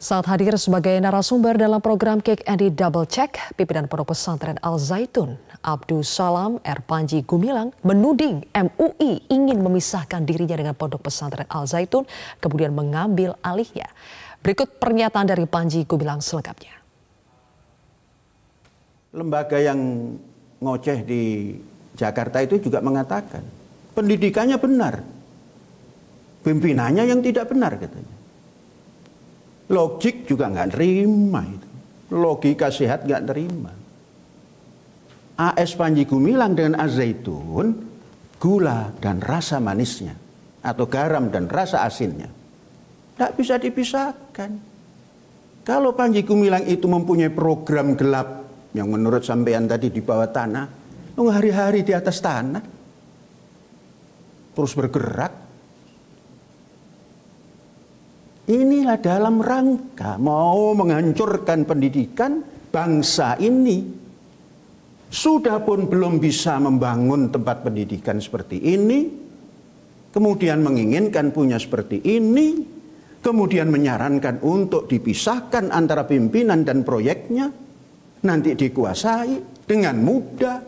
Saat hadir sebagai narasumber dalam program Kick and Double Check, pimpinan pondok pesantren Al Zaitun, Abdul Salam Erpanji Gumilang menuding MUI ingin memisahkan dirinya dengan pondok pesantren Al Zaitun, kemudian mengambil alihnya. Berikut pernyataan dari Panji Gumilang selengkapnya. Lembaga yang ngoceh di Jakarta itu juga mengatakan pendidikannya benar, pimpinannya yang tidak benar katanya. Logik juga nggak terima itu. Logika sehat nggak terima. AS Panji Gumilang dengan azaitun, gula dan rasa manisnya, atau garam dan rasa asinnya, tidak bisa dipisahkan. Kalau Panji Gumilang itu mempunyai program gelap yang menurut sampean tadi di bawah tanah, hari-hari di atas tanah, terus bergerak, Inilah dalam rangka mau menghancurkan pendidikan bangsa ini. Sudah pun belum bisa membangun tempat pendidikan seperti ini, kemudian menginginkan punya seperti ini, kemudian menyarankan untuk dipisahkan antara pimpinan dan proyeknya, nanti dikuasai dengan mudah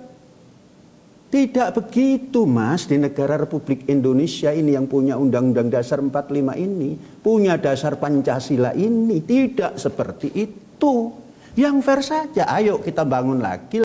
tidak begitu mas di negara Republik Indonesia ini yang punya Undang-Undang Dasar 45 ini. Punya dasar Pancasila ini. Tidak seperti itu. Yang fair saja, ayo kita bangun lagi